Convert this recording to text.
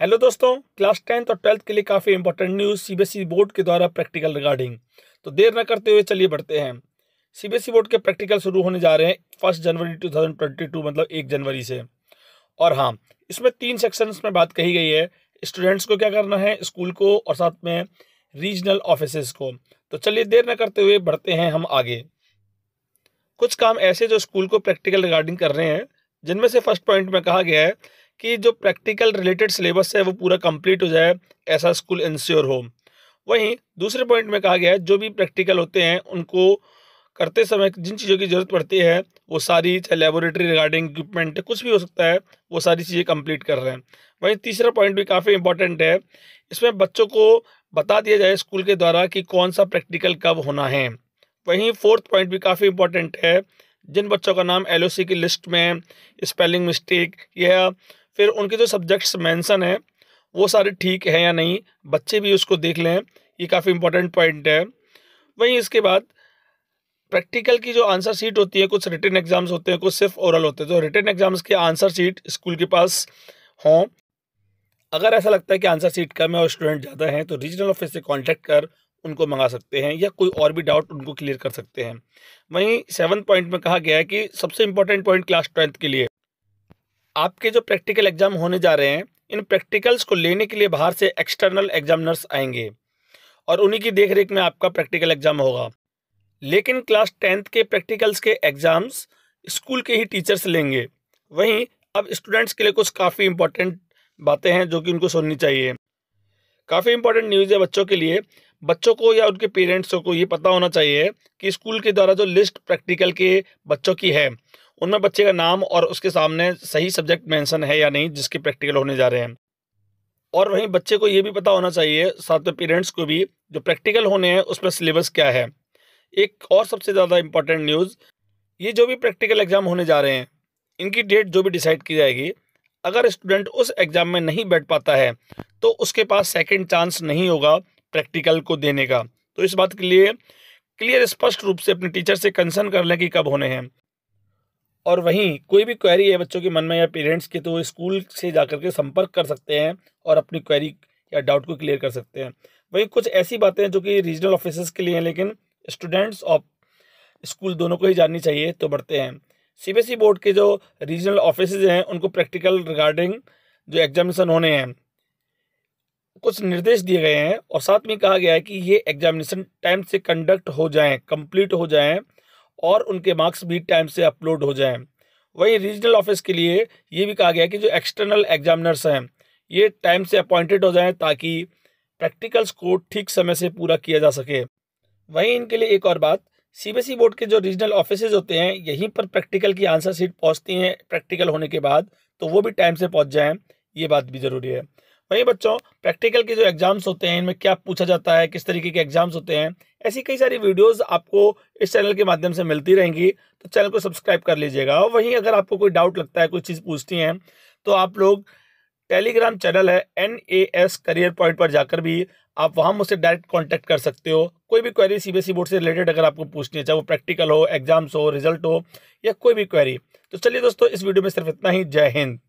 hello दोस्तों class tenth और twelfth के लिए काफ़ी इंपॉर्टेंट न्यूज़ सीबीएसई बोर्ड के द्वारा प्रैक्टिकल रिगार्डिंग तो देर न करते हुए चलिए बढ़ते हैं सीबीएसई बोर्ड e के प्रैक्टिकल शुरू होने जा रहे हैं फर्स्ट जनवरी 2022 मतलब एक जनवरी से और हाँ इसमें तीन सेक्शंस में बात कही गई है स्टूडेंट्स को क्या करना है स्कूल को और साथ में रीजनल ऑफिस को तो चलिए देर न करते हुए बढ़ते हैं हम आगे कुछ काम ऐसे जो स्कूल को प्रैक्टिकल रिगार्डिंग कर रहे हैं जिनमें से फर्स्ट पॉइंट में कहा गया है कि जो प्रैक्टिकल रिलेटेड सिलेबस है वो पूरा कंप्लीट हो जाए ऐसा स्कूल इंश्योर हो वहीं दूसरे पॉइंट में कहा गया है जो भी प्रैक्टिकल होते हैं उनको करते समय जिन चीज़ों की ज़रूरत पड़ती है वो सारी चाहे लेबोरेटरी रिगार्डिंग इक्विपमेंट कुछ भी हो सकता है वो सारी चीज़ें कंप्लीट कर रहे हैं वहीं तीसरा पॉइंट भी काफ़ी इंपॉर्टेंट है इसमें बच्चों को बता दिया जाए स्कूल के द्वारा कि कौन सा प्रैक्टिकल कब होना है वहीं फोर्थ पॉइंट भी काफ़ी इंपॉर्टेंट है जिन बच्चों का नाम एल की लिस्ट में स्पेलिंग मिस्टेक या फिर उनके जो सब्जेक्ट्स मेंशन है वो सारे ठीक हैं या नहीं बच्चे भी उसको देख लें ये काफ़ी इंपॉर्टेंट पॉइंट है वहीं इसके बाद प्रैक्टिकल की जो आंसर शीट होती है कुछ रिटर्न एग्जाम्स होते हैं कुछ सिर्फ ओरल होते हैं तो रिटर्न एग्जाम्स के आंसर शीट स्कूल के पास हों अगर ऐसा लगता है कि आंसर शीट कम है और स्टूडेंट ज़्यादा हैं तो रीजनल ऑफिस से कॉन्टैक्ट कर उनको मंगा सकते हैं या कोई और भी डाउट उनको क्लियर कर सकते हैं वहीं सेवन पॉइंट में कहा गया है कि सबसे इंपॉर्टेंट पॉइंट क्लास ट्वेल्थ के लिए आपके जो प्रैक्टिकल एग्जाम होने जा रहे हैं इन प्रैक्टिकल्स को लेने के लिए बाहर से एक्सटर्नल एग्जामिनर्स आएंगे और उन्हीं की देखरेख में आपका प्रैक्टिकल एग्जाम होगा लेकिन क्लास टेंथ के प्रैक्टिकल्स के एग्ज़ाम्स स्कूल के ही टीचर्स लेंगे वहीं अब स्टूडेंट्स के लिए कुछ काफ़ी इंपॉर्टेंट बातें हैं जो कि उनको सुननी चाहिए काफ़ी इंपॉर्टेंट न्यूज़ है बच्चों के लिए बच्चों को या उनके पेरेंट्स को ये पता होना चाहिए कि स्कूल के द्वारा जो लिस्ट प्रैक्टिकल के बच्चों की है उनमें बच्चे का नाम और उसके सामने सही सब्जेक्ट मेंशन है या नहीं जिसके प्रैक्टिकल होने जा रहे हैं और वहीं बच्चे को ये भी पता होना चाहिए साथ में पेरेंट्स को भी जो प्रैक्टिकल होने हैं उसमें सिलेबस क्या है एक और सबसे ज़्यादा इम्पॉर्टेंट न्यूज़ ये जो भी प्रैक्टिकल एग्ज़ाम होने जा रहे हैं इनकी डेट जो भी डिसाइड की जाएगी अगर स्टूडेंट उस एग्ज़ाम में नहीं बैठ पाता है तो उसके पास सेकेंड चांस नहीं होगा प्रैक्टिकल को देने का तो इस बात के लिए क्लियर स्पष्ट रूप से अपने टीचर से कंसर्न कर लें कि कब होने हैं और वहीं कोई भी क्वेरी है बच्चों के मन में या पेरेंट्स के तो वो स्कूल से जा कर के संपर्क कर सकते हैं और अपनी क्वेरी या डाउट को क्लियर कर सकते हैं वहीं कुछ ऐसी बातें जो कि रीजनल ऑफिसर्स के लिए हैं लेकिन स्टूडेंट्स और स्कूल दोनों को ही जाननी चाहिए तो बढ़ते हैं सी बोर्ड e के जो रीजनल ऑफिस हैं उनको प्रैक्टिकल रिगार्डिंग जो एग्जामिनेशन होने हैं कुछ निर्देश दिए गए हैं और साथ में कहा गया है कि ये एग्जामिनेशन टाइम से कंडक्ट हो जाएं कंप्लीट हो जाएं और उनके मार्क्स भी टाइम से अपलोड हो जाएं वहीं रीजनल ऑफिस के लिए ये भी कहा गया कि जो एक्सटर्नल एग्जामिनर्स हैं ये टाइम से अपॉइंटेड हो जाएं ताकि प्रैक्टिकल्स को ठीक समय से पूरा किया जा सके वहीं इनके लिए एक और बात सीबीएसई e बोर्ड के जो रीजनल ऑफिस होते हैं यहीं पर प्रैक्टिकल की आंसर सीट पहुँचती हैं प्रैक्टिकल होने के बाद तो वो भी टाइम से पहुँच जाएँ ये बात भी ज़रूरी है वही बच्चों प्रैक्टिकल के जो एग्जाम्स होते हैं इनमें क्या पूछा जाता है किस तरीके के एग्जाम्स होते हैं ऐसी कई सारी वीडियोस आपको इस चैनल के माध्यम से मिलती रहेंगी तो चैनल को सब्सक्राइब कर लीजिएगा और वहीं अगर आपको कोई डाउट लगता है कोई चीज़ पूछती हैं तो आप लोग टेलीग्राम चैनल है N A S career point पर जाकर भी आप वहाँ मुझसे डायरेक्ट कॉन्टैक्ट कर सकते हो कोई भी क्वेरी सी बी बोर्ड से रिलेटेड अगर आपको पूछनी है चाहे वो प्रैक्टिकल हो एग्जाम्स हो रिजल्ट हो या कोई भी क्वेरी तो चलिए दोस्तों इस वीडियो में सिर्फ इतना ही जय हिंद